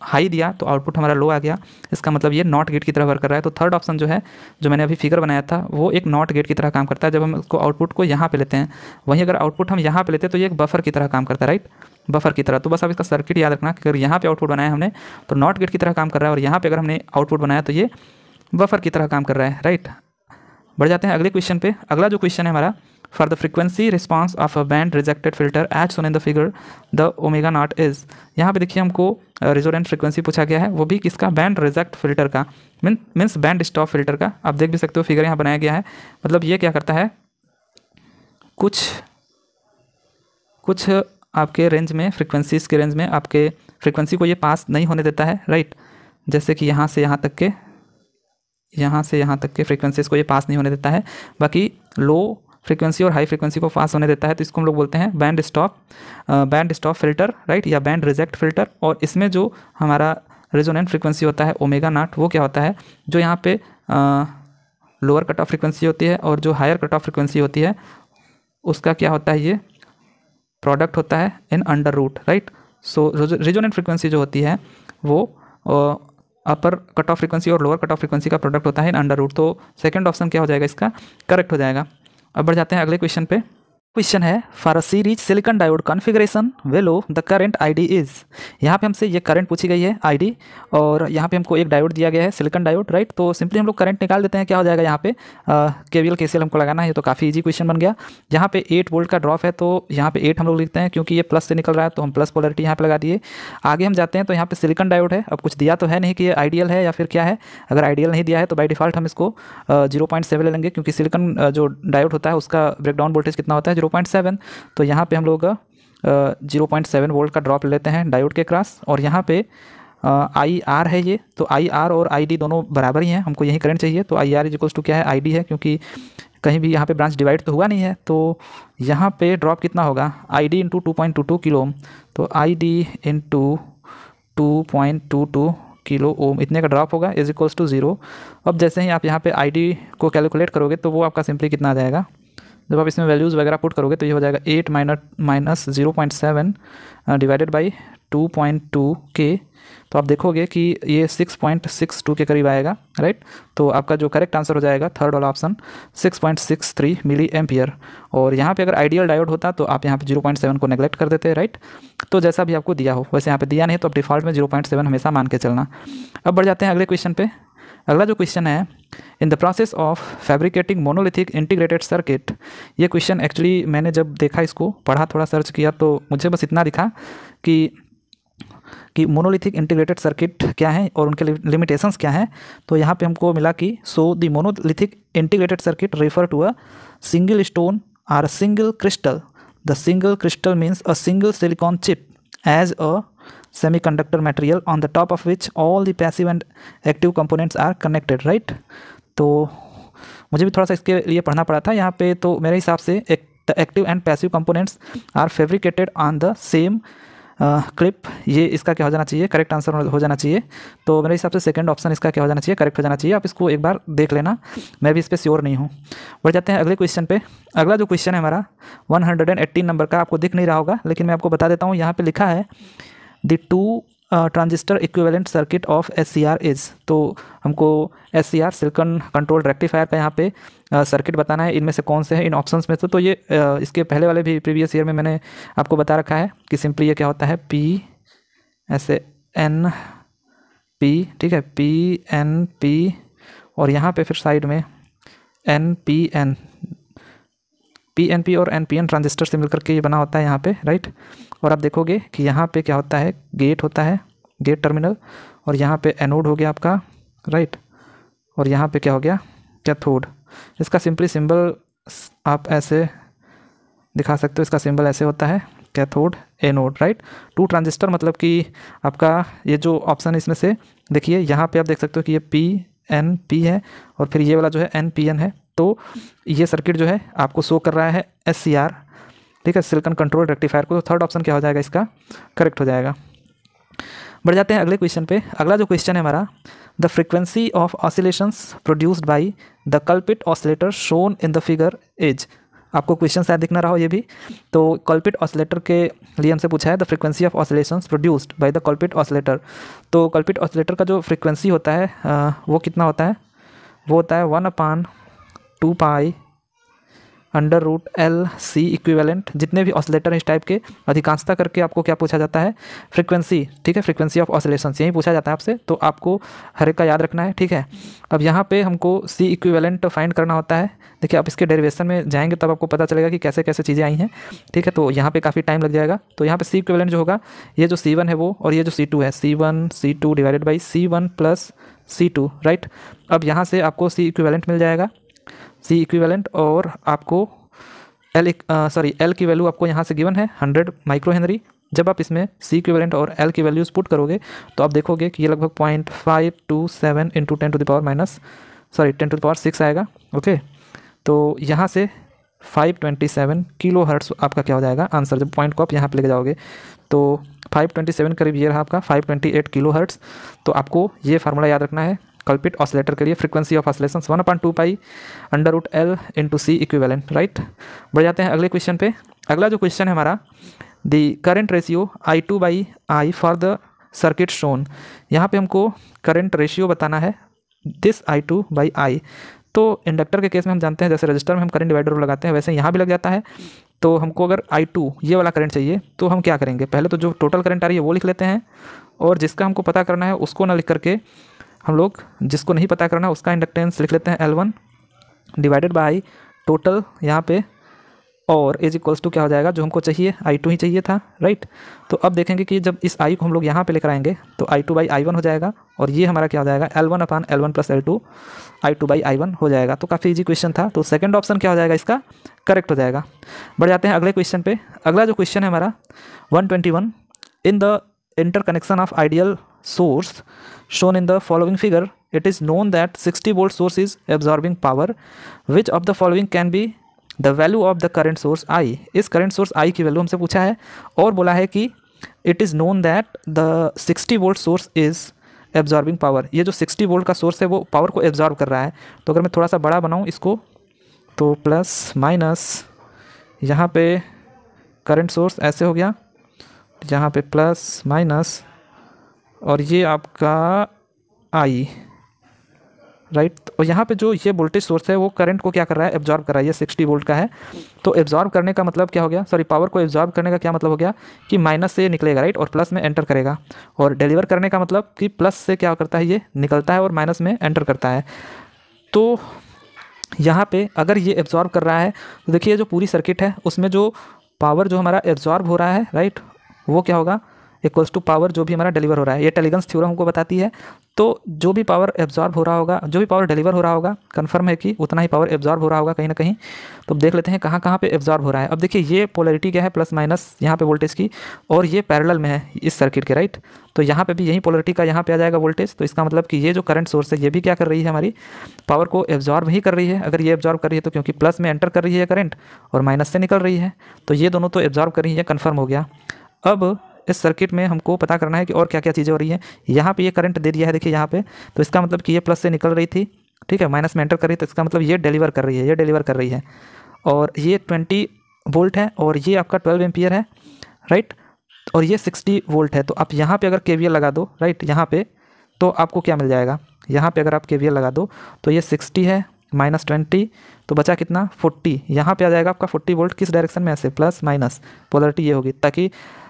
हाई दिया तो आउटपुट हमारा लो आ गया इसका मतलब ये नॉट गेट की तरह वर्क कर रहा है तो थर्ड ऑप्शन जो है जो मैंने अभी फिगर बनाया था वो एक नॉट गेट की तरह काम करता है जब हम उसको आउटपुट को यहाँ पर लेते हैं वहीं अगर आउटपुट हम यहाँ पर लेते हैं तो ये एक बफर की तरह काम करता है राइट बफर की तरह तो बस अब इसका सर्किट याद रखना कि अगर यहाँ पे आउटपुट बनाया हमने तो नॉट गेट की तरह काम कर रहा है और यहाँ पे अगर हमने आउटपुट बनाया तो ये बफर की तरह काम कर रहा है राइट बढ़ जाते हैं अगले क्वेश्चन पे अगला जो क्वेश्चन है हमारा for the frequency response of a band rejected filter as shown in the figure the omega not is यहाँ पे देखिए हमको रिजोनेंट uh, फ्रिक्वेंसी पूछा गया है वो भी किसका बैंड रिजेक्ट फिल्टर का mean means band stop filter का आप देख भी सकते हो फिगर यहाँ बनाया गया है मतलब ये क्या करता है कुछ कुछ आपके रेंज में फ्रिक्वेंसीज़ के रेंज में आपके फ्रिक्वेंसी को ये पास नहीं होने देता है राइट जैसे कि यहाँ से यहाँ तक के यहाँ से यहाँ तक के फ्रिक्वेंसीज़ को ये पास नहीं होने देता है बाकी लो फ्रिक्वेंसी और हाई फ्रिक्वेंसी को पास होने देता है तो इसको हम लोग बोलते हैं band stop band stop filter right या बैंड रिजेक्ट फिल्टर और इसमें जो हमारा रेजोनेंट फ्रिक्वेंसी होता है ओमेगा नाट वो क्या होता है जो यहाँ पे लोअर कट ऑफ फ्रिक्वेंसी होती है और जो हायर कट ऑफ फ्रिक्वेंसी होती है उसका क्या होता है ये प्रोडक्ट होता है in under root right so resonant frequency जो होती है वो अपर कट ऑफ फ्रिक्वेंसी और लोअर कट ऑफ फ्रिक्वेंसी का प्रोडक्ट होता है इन अंडर रूट तो सेकेंड ऑप्शन क्या हो जाएगा इसका करेक्ट हो जाएगा अब बढ़ जाते हैं अगले क्वेश्चन पे क्वेश्चन है for a series silicon diode configuration below the current ID is यहाँ पे हमसे ये करंट पूछी गई है आईडी और यहाँ पे हमको एक डायोड दिया गया है सिलिकॉन डायोड राइट तो सिंपली हम लोग करंट निकाल देते हैं क्या हो जाएगा यहाँ पे केवीएल के हमको लगाना है तो काफ़ी ईजी क्वेश्चन बन गया यहाँ पे एट वोल्ट का ड्रॉप है तो यहाँ पे एट हम लोग लिखते हैं क्योंकि ये प्लस से निकल रहा है तो हम प्लस पॉलिटी यहाँ पर लगा दिए आगे हम जाते हैं तो यहाँ पर सिलिकन डायोड है अब कुछ दिया तो है नहीं कि ये आइडियल है या फिर क्या है अगर आइडियल नहीं दिया है तो बाई डिफॉल्ट हम इसको जीरो पॉइंट सेवन लेंगे क्योंकि सिलिकन जो डायोड होता है उसका ब्रेकडाउन वोल्टेज कितना होता है जीरो पॉइंट सेवन तो यहाँ पे हम लोग जीरो पॉइंट सेवन वोल्ट का ड्रॉप लेते हैं डायोड के क्रॉस और यहाँ पे आई uh, आर है ये तो आई आर और आई डी दोनों बराबर ही हैं हमको यही करंट चाहिए तो आई आर इजिकल्स टू क्या है आई डी है क्योंकि कहीं भी यहाँ पे ब्रांच डिवाइड तो हुआ नहीं है तो यहाँ पे ड्रॉप कितना होगा I D into two point two two kilo ohm तो I D into two point two two kilo ohm इतने का ड्रॉप होगा इज इक्वल्स टू ज़ीरो अब जैसे ही आप यहाँ पे आई डी को कैलकुलेट करोगे तो वो आपका सिंपली कितना आ जाएगा जब आप इसमें वैल्यूज़ वगैरह पुट करोगे तो ये हो जाएगा eight minus minus zero point seven divided by two point two के तो आप देखोगे कि ये सिक्स पॉइंट सिक्स टू के करीब आएगा राइट तो आपका जो करेक्ट आंसर हो जाएगा थर्ड वाला option six point six three milli ampere और यहाँ पे अगर आइडियल डायोड होता तो आप यहाँ पे जीरो पॉइंट सेवन को नेगलेक्ट कर देते राइट तो जैसा भी आपको दिया हो वैसे यहाँ पे दिया नहीं तो आप डिफॉल्ट में जीरो पॉइंट सेवन हमेशा मान के चलना अब बढ़ जाते हैं अगले क्वेश्चन पे अगला जो क्वेश्चन है in the process of fabricating monolithic integrated circuit ये क्वेश्चन एक्चुअली मैंने जब देखा इसको पढ़ा थोड़ा सर्च किया तो मुझे बस इतना दिखा कि कि मोनोलिथिक इंटीग्रेटेड सर्किट क्या है और उनके लिमिटेशंस क्या हैं तो यहाँ पे हमको मिला कि so the monolithic integrated circuit refer to a single stone or single crystal the single crystal means a single silicon chip as a semiconductor material on the top of which all the passive and active components are connected right तो मुझे भी थोड़ा सा इसके लिए पढ़ना पड़ा था यहाँ पे तो मेरे हिसाब से एक the active and passive components are fabricated on the clip ये इसका क्या हो जाना चाहिए करेक्ट आंसर हो जाना चाहिए तो मेरे हिसाब से सेकंड ऑप्शन इसका क्या हो जाना चाहिए करेक्ट हो जाना चाहिए आप इसको एक बार देख लेना मैं भी इस पर श्योर नहीं हूँ बढ़ जाते हैं अगले क्वेश्चन पे अगला जो क्वेश्चन है हमारा 118 नंबर का आपको दिख नहीं रहा होगा लेकिन मैं आपको बता देता हूँ यहाँ पर लिखा है the two transistor equivalent circuit of S C R is तो हमको S C R silicon control rectifier का यहाँ पे सर्किट uh, बताना है इनमें से कौन से हैं इन ऑप्शंस में से तो ये uh, इसके पहले वाले भी प्रीवियस ईयर में मैंने आपको बता रखा है कि सिंपली ये क्या होता है पी ऐसे एन पी ठीक है पी एन पी और यहाँ पे फिर साइड में N P N P N P और एन पी एन ट्रांजिस्टर से मिलकर के ये बना होता है यहाँ पे राइट और आप देखोगे कि यहाँ पे क्या होता है गेट होता है गेट टर्मिनल और यहाँ पे एनोड हो गया आपका राइट और यहाँ पे क्या हो गया कैथोड इसका सिंपली सिंबल आप ऐसे दिखा सकते हो इसका सिंबल ऐसे होता है cathode anode right two transistor मतलब कि आपका ये जो ऑप्शन है इसमें से देखिए यहाँ पर आप देख सकते हो कि ये पी एन पी है और फिर ये वाला जो है एन पी एन है तो ये सर्किट जो है आपको शो कर रहा है एस सी आर ठीक है सिल्कन कंट्रोल रेक्टिफायर को तो थर्ड ऑप्शन क्या हो जाएगा इसका करेक्ट हो जाएगा बढ़ जाते हैं अगले क्वेश्चन पे अगला जो क्वेश्चन है हमारा the frequency of oscillations produced by the Colpitts oscillator shown in the figure is आपको क्वेश्चन शायद दिखना रहा हो ये भी तो कल्पिट ऑसिलेटर के लिए हमसे पूछा है the frequency of oscillation produced by the Colpitts oscillator तो कल्पिट ऑसिलेटर का जो फ्रिक्वेंसी होता है वो कितना होता है वो होता है one upon two pi under root L C equivalent जितने भी ऑसलेटर हैं इस टाइप के अधिकांशता करके आपको क्या पूछा जाता है फ्रीक्वेंसी ठीक है फ्रीक्वेंसी ऑफ ऑसिलेशन यही पूछा जाता है आपसे तो आपको हर एक का याद रखना है ठीक है अब यहाँ पे हमको सी इक्विवेलेंट फाइंड करना होता है देखिए आप इसके डेरिवेशन में जाएंगे तब आपको पता चलेगा कि कैसे कैसे चीज़ें आई हैं ठीक है तो यहाँ पर काफ़ी टाइम लग जाएगा तो यहाँ पर सी इक्विवेलेंट जो होगा ये जो सी है वो और ये जो सी है C one C two divided by C one plus C two right अब यहाँ से आपको सी इक्विवेलेंट मिल जाएगा सी इक्विवेलेंट और आपको एल सॉरी एल की वैल्यू आपको यहाँ से गिवन है हंड्रेड माइक्रो हेनरी जब आप इसमें सी इक्विवेलेंट और एल की वैल्यूज पुट करोगे तो आप देखोगे कि ये लगभग point five two seven into ten to the power minus sorry ten to the power six आएगा ओके तो यहाँ से five twenty seven kilo hertz आपका क्या हो जाएगा आंसर जब पॉइंट को आप यहाँ पर लेके जाओगे तो फाइव ट्वेंटी सेवन करीब ये रहा आपका five twenty eight kilo hertz तो आपको ये फार्मूला याद रखना है कल्पित ऑसिलेटर के लिए frequency of oscillation one upon two pi under root L into C equivalent right बढ़ जाते हैं अगले क्वेश्चन पे अगला जो क्वेश्चन है हमारा the current ratio I two by I for the circuit shown यहाँ पे हमको करेंट रेशियो बताना है this I two by I तो इंडक्टर के केस में हम जानते हैं जैसे रजिस्टर में हम करंट डिवाइडर लगाते हैं वैसे यहाँ भी लग जाता है तो हमको अगर आई टू ये वाला करंट चाहिए तो हम क्या करेंगे पहले तो जो टोटल करंट आ रही है वो लिख लेते हैं और जिसका हमको पता करना है उसको ना लिख करके हम लोग जिसको नहीं पता करना उसका इंडक्टेंस लिख लेते हैं L one divided by total यहाँ पे और इज इक्वल्स टू क्या हो जाएगा जो हमको चाहिए आई टू ही चाहिए था राइट तो अब देखेंगे कि जब इस आई को हम लोग यहाँ पे लेकर आएंगे तो I two by I one हो जाएगा और ये हमारा क्या हो जाएगा L one upon L one plus L two I two by I one हो जाएगा तो काफ़ी इजी क्वेश्चन था तो सेकेंड ऑप्शन क्या हो जाएगा इसका करेक्ट हो जाएगा बढ़ जाते हैं अगले क्वेश्चन पर अगला जो क्वेश्चन है हमारा one twenty one in the interconnection of ideal source shown in the following figure it is known that 60 volt source is absorbing power which of the following can be the value of the current source I इस current source आई की value हमसे पूछा है और बोला है कि it is known that the sixty volt source is absorbing power ये जो सिक्सटी वोल्ट का सोर्स है वो पावर को एब्जॉर्ब कर रहा है तो अगर मैं थोड़ा सा बड़ा बनाऊँ इसको तो प्लस माइनस यहाँ पे करंट सोर्स ऐसे हो गया यहाँ पे प्लस माइनस और ये आपका आई राइट right? और यहाँ पे जो ये वोल्टेज सोर्स है वो करंट को क्या कर रहा है एब्जॉर्ब कर रहा है ये सिक्सटी वोल्ट का है तो एब्जॉर्ब करने का मतलब क्या हो गया सॉरी पावर को एब्जॉर्ब करने का क्या मतलब हो गया कि माइनस से निकलेगा राइट और प्लस में एंटर करेगा और डिलीवर करने का मतलब कि प्लस से क्या करता है ये निकलता है और माइनस में एंटर करता है तो यहाँ पर अगर ये एब्जॉर्ब कर रहा है तो देखिए जो पूरी सर्किट है उसमें जो पावर जो हमारा एब्जॉर्ब हो रहा है राइट वो क्या होगा इक्वल्स टू पावर जो भी हमारा डिलीवर हो रहा है ये टेलीगंस थ्योरम हमको बताती है तो जो भी पावर एब्जॉर्ब हो रहा होगा जो भी पावर डिलीवर हो रहा होगा कन्फर्म है कि उतना ही पावर एब्जॉर्ब हो रहा होगा कहीं ना कहीं तो देख लेते हैं कहाँ कहाँ पर एब्जॉर्ब हो रहा है अब देखिए ये पोलरिटी क्या है प्लस माइनस यहाँ पर वोल्टेज की और ये पैरल में है इस सर्किट के राइट तो यहाँ पर भी यही पोलरिटी का यहाँ पर आ जाएगा वोल्टेज तो इसका मतलब कि ये जो करंट सोर्स है ये भी क्या कर रही है हमारी पावर को एब्जॉर्ब ही कर रही है अगर ये एब्जॉर्ब कर रही है तो क्योंकि प्लस में एंटर कर रही है करंट और माइनस से निकल रही है तो ये दोनों तो एब्जॉर्ब कर रही है कन्फर्म हो गया अब इस सर्किट में हमको पता करना है कि और क्या क्या चीज़ें हो रही हैं यहाँ पे ये करंट दे दिया है देखिए यहाँ पे तो इसका मतलब कि ये प्लस से निकल रही थी ठीक है माइनस में एंटर कर रही तो इसका मतलब ये डिलीवर कर रही है ये डिलीवर कर रही है और ये ट्वेंटी वोल्ट है और ये आपका ट्वेल्व एम्पियर है राइट और ये सिक्सटी वोल्ट है तो आप यहाँ पर अगर के लगा दो राइट यहाँ पर तो आपको क्या मिल जाएगा यहाँ पर अगर आप के लगा दो तो ये सिक्सटी है माइनस ट्वेंटी तो बचा कितना फोर्टी यहाँ पे आ जाएगा आपका फोर्टी वोल्ट किस डायरेक्शन में ऐसे प्लस माइनस पोलरिटी ये होगी ताकि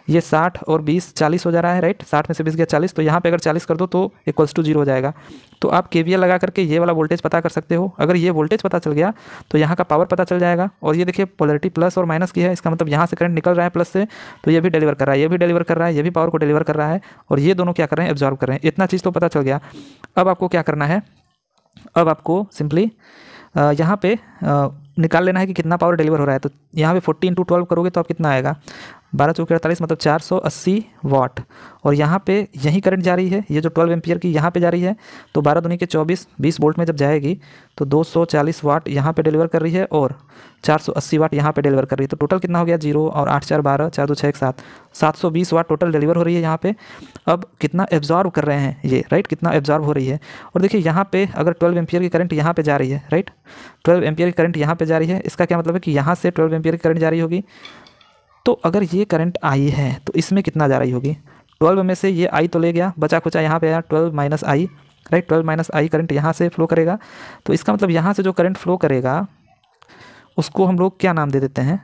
ये साठ और बीस चालीस हो जा रहा है राइट साठ में से बीस गया चालीस तो यहाँ पे अगर चालीस कर दो तो इक्वल्स टू जीरो हो जाएगा तो आप के लगा करके ये वाला वोल्टेज पता कर सकते हो अगर ये वोल्टेज पता चल गया तो यहाँ का पावर पता चल जाएगा और ये देखिए पोलरिटी प्लस और माइनस की है इसका मतलब यहाँ से करंट निकल रहा है प्लस से तो ये भी डिलीवर कर रहा है ये भी डिलीवर कर रहा है ये भी पावर को डिलीवर कर रहा है और ये दोनों क्या कर रहे हैं एब्जॉर्व कर रहे हैं इतना चीज़ तो पता चल गया अब आपको क्या करना है अब आपको सिंपली यहाँ पे निकाल लेना है कि कितना पावर डिलीवर हो रहा है तो यहाँ पे फोर्टी इंटू ट्वेल्व करोगे तो आप कितना आएगा बारह चौके अड़तालीस मतलब चार सौ अस्सी वाट और यहाँ पे यही करंट जा रही है ये जो ट्वेल्व एम्पियर की यहाँ पे जा रही है तो बारह दुनिया के चौबीस बीस वोल्ट में जब जाएगी तो दो सौ चालीस वाट यहाँ पे डिलीवर कर रही है और चार सौ अस्सी वाट यहाँ पे डिलीवर कर रही है तो टोटल कितना हो गया जीरो और आठ चार बारह चार दो छः एक सात सात सौ बीस वाट टोटल डिलीवर हो रही है यहाँ पर अब कितना एब्जॉर्व कर रहे हैं ये राइट कितना एब्जॉर्व हो रही है और देखिए यहाँ पर अगर ट्वेल्व एम्पियर की करंट यहाँ पर जा रही है राइट ट्वेल्व एम्पियर की करंट यहाँ पर जा रही है इसका क्या मतलब है कि यहाँ से ट्वेल्व एम्पियर की करंट जा रही होगी तो अगर ये करंट आई है तो इसमें कितना जा रही होगी ट्वेल्व में से ये आई तो ले गया बचा खुचा यहाँ पे आया twelve minus I right twelve minus I current यहाँ से फ्लो करेगा तो इसका मतलब यहाँ से जो करंट फ्लो करेगा उसको हम लोग क्या नाम दे देते हैं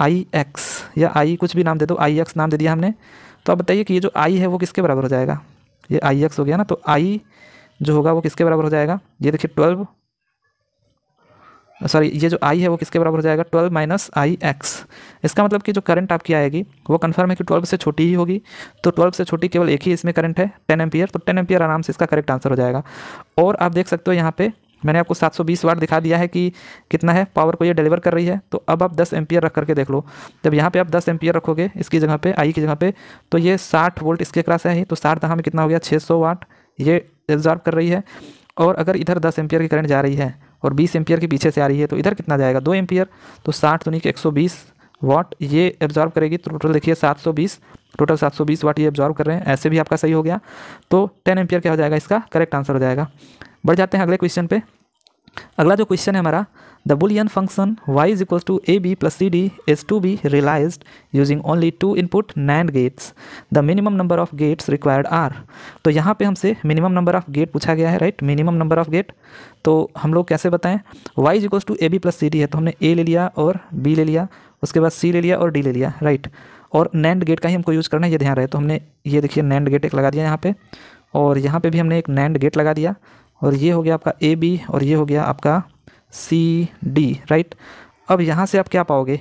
आई एक्स या आई कुछ भी नाम दे दो आई एक्स नाम दे दिया हमने तो आप बताइए कि ये जो आई है वो किसके बराबर हो जाएगा ये आई एक्स हो गया ना तो आई जो होगा वो किसके बराबर हो जाएगा ये देखिए ट्वेल्व सॉरी ये जो आई है वो किसके बराबर हो जाएगा ट्वेल्व माइनस आई एक्स इसका मतलब कि जो करंट आपकी आएगी वो कन्फर्म है कि ट्वेल्व से छोटी ही होगी तो ट्वेल्व से छोटी केवल एक ही इसमें करंट है टेन एम्पियर तो टेन एम्पियर आराम से इसका करेक्ट आंसर हो जाएगा और आप देख सकते हो यहाँ पे मैंने आपको 720 वाट दिखा दिया है कि कितना है पावर को ये डिलीवर कर रही है तो अब आप 10 एम्पियर रख करके देख लो जब यहाँ पे आप 10 एम्पियर रखोगे इसकी जगह पे आई की जगह पे तो ये 60 वोल्ट इसके क्रास है ही तो 60 दहा में कितना हो गया 600 वाट ये एब्जॉर्व कर रही है और अगर इधर 10 एम्पियर की करंट जा रही है और बीस एम्पियर के पीछे से आ रही है तो इधर कितना जाएगा दो एम्पियर तो साठ दुनिक एक सौ बीस वाट ये एब्जॉर्व करेगी तो टोटल देखिए 720 टोटल 720 वाट ये एब्जॉर्व कर रहे हैं ऐसे भी आपका सही हो गया तो 10 एम्पियर क्या हो जाएगा इसका करेक्ट आंसर हो जाएगा बढ़ जाते हैं अगले क्वेश्चन पे अगला जो क्वेश्चन है हमारा the Boolean function y is equal to A B plus C D is to be realise using only two input NAND gates the minimum number of gates required are तो यहाँ पे हमसे minimum number of gate पूछा गया है right minimum number of gate तो हम लोग कैसे बताएं y is equal to A B plus C D है तो हमने ए ले लिया और बी ले लिया उसके बाद सी ले लिया और डी ले लिया राइट और नैंड गेट का ही हमको यूज़ करना है ये ध्यान रहे तो हमने ये देखिए नैंड गेट एक लगा दिया यहाँ पर और यहाँ पर भी हमने एक नैंड गेट लगा दिया और ये हो गया आपका ए बी और ये हो गया आपका सी डी राइट अब यहाँ से आप क्या पाओगे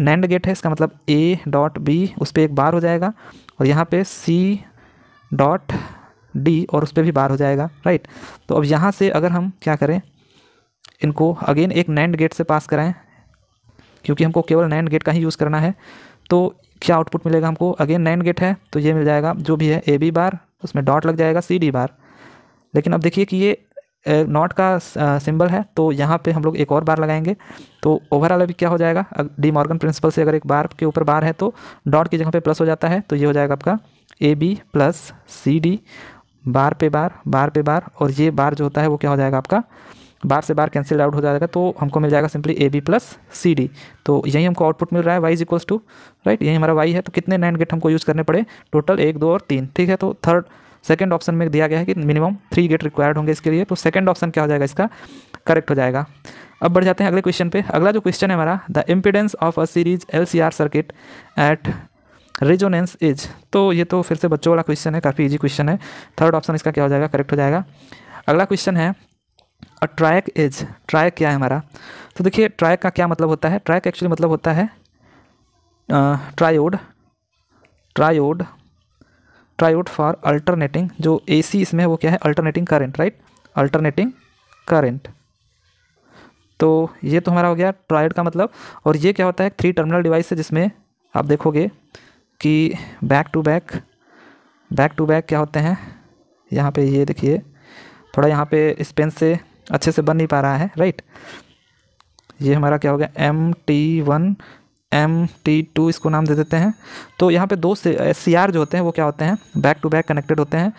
नैंड गेट है इसका मतलब ए डॉट बी उस पर एक बार हो जाएगा और यहाँ पे सी डॉट डी और उस पर भी बार हो जाएगा राइट तो अब यहाँ से अगर हम क्या करें इनको अगेन एक नैंड गेट से पास कराएं क्योंकि हमको केवल नैंड गेट का ही यूज़ करना है तो क्या आउटपुट मिलेगा हमको अगेन नैंड गेट है तो ये मिल जाएगा जो भी है ए बी बार उसमें डॉट लग जाएगा सी डी बार लेकिन अब देखिए कि ये नॉट का सिंबल है तो यहाँ पे हम लोग एक और बार लगाएंगे तो ओवरऑल अभी क्या हो जाएगा डी मॉर्गन प्रिंसिपल से अगर एक बार के ऊपर बार है तो डॉट की जगह पे प्लस हो जाता है तो ये हो जाएगा आपका A B plus C D bar पे बार बार पे बार और ये बार जो होता है वो क्या हो जाएगा आपका बार से बार कैंसिल आउट हो जाएगा तो हमको मिल जाएगा simply A B plus C D तो यही हमको आउटपुट मिल रहा है Y is equals to right यही हमारा वाई है तो कितने नैंड गेट हमको यूज़ करने पड़े टोटल एक दो और तीन ठीक है तो थर्ड सेकेंड ऑप्शन में दिया गया है कि मिनिमम थ्री गेट रिक्वायर्ड होंगे इसके लिए तो सेकेंड ऑप्शन क्या हो जाएगा इसका करेक्ट हो जाएगा अब बढ़ जाते हैं अगले क्वेश्चन पे अगला जो क्वेश्चन है हमारा the impedance of a series L circuit at resonance is तो ये तो फिर से बच्चों वाला क्वेश्चन है काफ़ी ईजी क्वेश्चन है थर्ड ऑप्शन इसका क्या हो जाएगा करेक्ट हो जाएगा अगला क्वेश्चन है अ ट्रैक इज ट्रैक क्या है हमारा तो देखिए ट्रैक का क्या मतलब होता है ट्रैक एक्चुअली मतलब होता है triode triode tri for alternating जो ए सी इसमें है वो क्या है alternating current right alternating current तो ये तो हमारा हो गया ट्राइड का मतलब और ये क्या होता है थ्री टर्मिनल डिवाइस है जिसमें आप देखोगे कि back to back back to back क्या होते हैं यहाँ पे ये देखिए थोड़ा यहाँ पे स्पेन से अच्छे से बन नहीं पा रहा है राइट ये हमारा क्या हो गया M T one M T two इसको नाम दे देते हैं तो यहाँ पे दो सी आर जो होते हैं वो क्या होते हैं बैक टू बैक कनेक्टेड होते हैं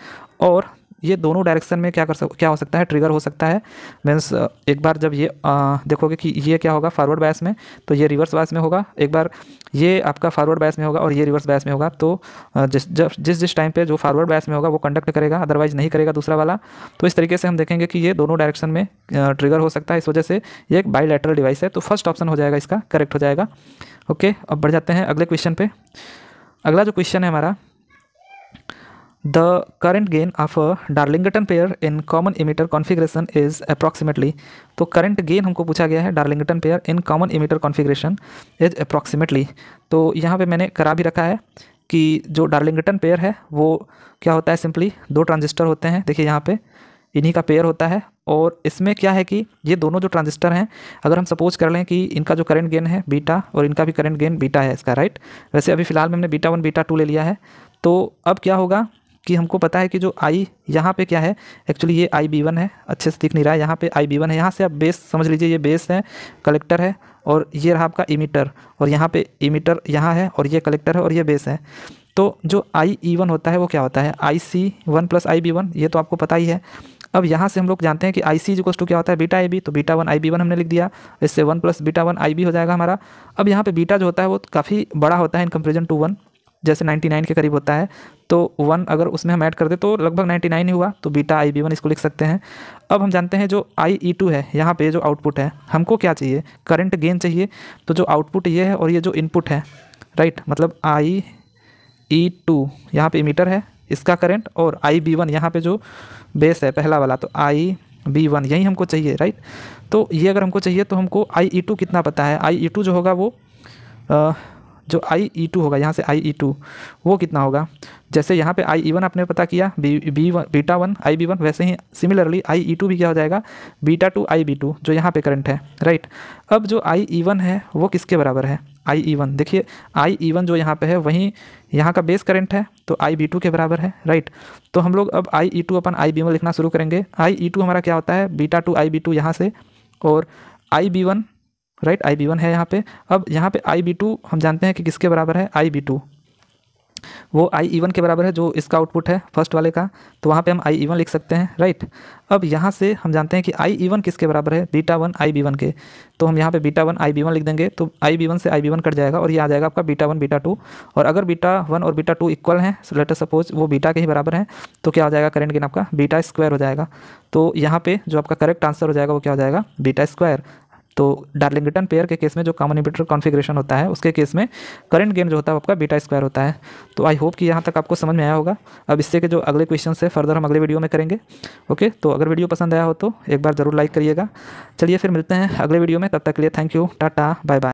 और ये दोनों डायरेक्शन में क्या कर सक क्या हो सकता है ट्रिगर हो सकता है मीन्स एक बार जब ये आ, देखोगे कि ये क्या होगा फॉरवर्ड बायस में तो ये रिवर्स बायस में होगा एक बार ये आपका फॉरवर्ड बायस में होगा और ये रिवर्स बायस में होगा तो जिस जब जिस जिस टाइम पे जो फॉरवर्ड बायस में होगा वो कंडक्ट करेगा अदरवाइज नहीं करेगा दूसरा वाला तो इस तरीके से हम देखेंगे कि ये दोनों डायरेक्शन में ट्रिगर हो सकता है इस वजह से ये एक बाईलेटरल डिवाइस है तो फर्स्ट ऑप्शन हो जाएगा इसका करेक्ट हो जाएगा ओके अब बढ़ जाते हैं अगले क्वेश्चन पे अगला जो क्वेश्चन है हमारा the current gain of a Darlington pair in common emitter configuration is approximately तो करंट गेन हमको पूछा गया है Darlington pair in common emitter configuration is approximately तो यहाँ पे मैंने करा भी रखा है कि जो डार्लिंगटन पेयर है वो क्या होता है सिंपली दो ट्रांजिस्टर होते हैं देखिए यहाँ पे इन्हीं का पेयर होता है और इसमें क्या है कि ये दोनों जो ट्रांजिस्टर हैं अगर हम सपोज कर लें कि इनका जो करंट गेन है बीटा और इनका भी करंट गेन बीटा है इसका राइट वैसे अभी फ़िलहाल में हमने बीटा वन बीटा टू ले लिया है तो अब क्या होगा कि हमको पता है कि जो आई यहाँ पे क्या है एक्चुअली ये आई बी वन है अच्छे से दिख नहीं रहा है यहाँ पे आई बी वन है यहाँ से आप बेस समझ लीजिए ये बेस है कलेक्टर है और ये रहा आपका इमीटर और यहाँ पे इमीटर यहाँ है और ये कलेक्टर है और ये बेस है तो जो आई ई वन होता है वो क्या होता है I C one plus I B one ये तो आपको पता ही है अब यहाँ से हम लोग जानते हैं कि आई सी टू क्या होता है बीटा आई बी तो beta one I B one हमने लिख दिया इससे one plus beta one I B हो जाएगा हमारा अब यहाँ पे बीटा जो होता है वो काफ़ी बड़ा होता है इन कंपेरिजन टू वन जैसे 99 के करीब होता है तो वन अगर उसमें हम ऐड कर दे तो लगभग 99 ही हुआ तो बीटा आई बी वन इसको लिख सकते हैं अब हम जानते हैं जो आई ई टू है यहाँ पे जो आउटपुट है हमको क्या चाहिए करंट गेन चाहिए तो जो आउटपुट ये है और ये जो इनपुट है राइट मतलब आई ई टू यहाँ पर मीटर है इसका करंट और आई बी वन यहाँ पर जो बेस है पहला वाला तो आई बी वन यही हमको चाहिए राइट तो ये अगर हमको चाहिए तो हमको आई ई टू कितना पता है आई ई टू जो होगा वो जो आई ई टू होगा यहाँ से आई ई टू वो कितना होगा जैसे यहाँ पे आई ई वन आपने पता किया B B one beta one I B one वैसे ही सिमिलरली आई ई टू भी क्या हो जाएगा beta two I B two जो यहाँ पे करंट है राइट अब जो आई ई वन है वो किसके बराबर है आई ई वन देखिए आई ई वन जो यहाँ पे है वहीं यहाँ का बेस करंट है तो आई बी टू के बराबर है राइट तो हम लोग अब I E two upon I B one लिखना शुरू करेंगे आई ई टू हमारा क्या होता है beta two I B two यहाँ से और I B one right I B one है यहाँ पे अब यहाँ पे आई बी टू हम जानते हैं कि किसके बराबर है आई बी टू वो आई ई वन के बराबर है जो इसका आउटपुट है फर्स्ट वाले का तो वहाँ पे हम आई ई वन लिख सकते हैं राइट अब यहाँ से हम जानते हैं कि आई ई वन किसके बराबर है beta one I B one के तो हम यहाँ पे beta one I B one लिख देंगे तो आई बी वन से आई बी वन कट जाएगा और ये आ जाएगा आपका बीटा वन बीटा टू और अगर बीटा वन और बीटा टू इक्वल हैं सो लेटर सपोज वो बीटा के ही बराबर हैं तो क्या हो जाएगा करेंट गेन आपका बीटा स्क्वायर हो जाएगा तो यहाँ पे जो आपका करेक्ट आंसर हो जाएगा वो क्या हो जाएगा बीटा स्क्वायर तो डार्लिंगटन पेयर के केस में जो कॉमन इन्वर्टर कॉन्फिग्रेशन होता है उसके केस में करंट गेन जो होता है आपका बीटा स्क्वायर होता है तो आई होप कि यहाँ तक आपको समझ में आया होगा अब इससे के जो अगले क्वेश्चन है फर्दर हम अगले वीडियो में करेंगे ओके तो अगर वीडियो पसंद आया हो तो एक बार ज़रूर लाइक करिएगा चलिए फिर मिलते हैं अगले वीडियो में तब तक के लिए thank you tata bye bye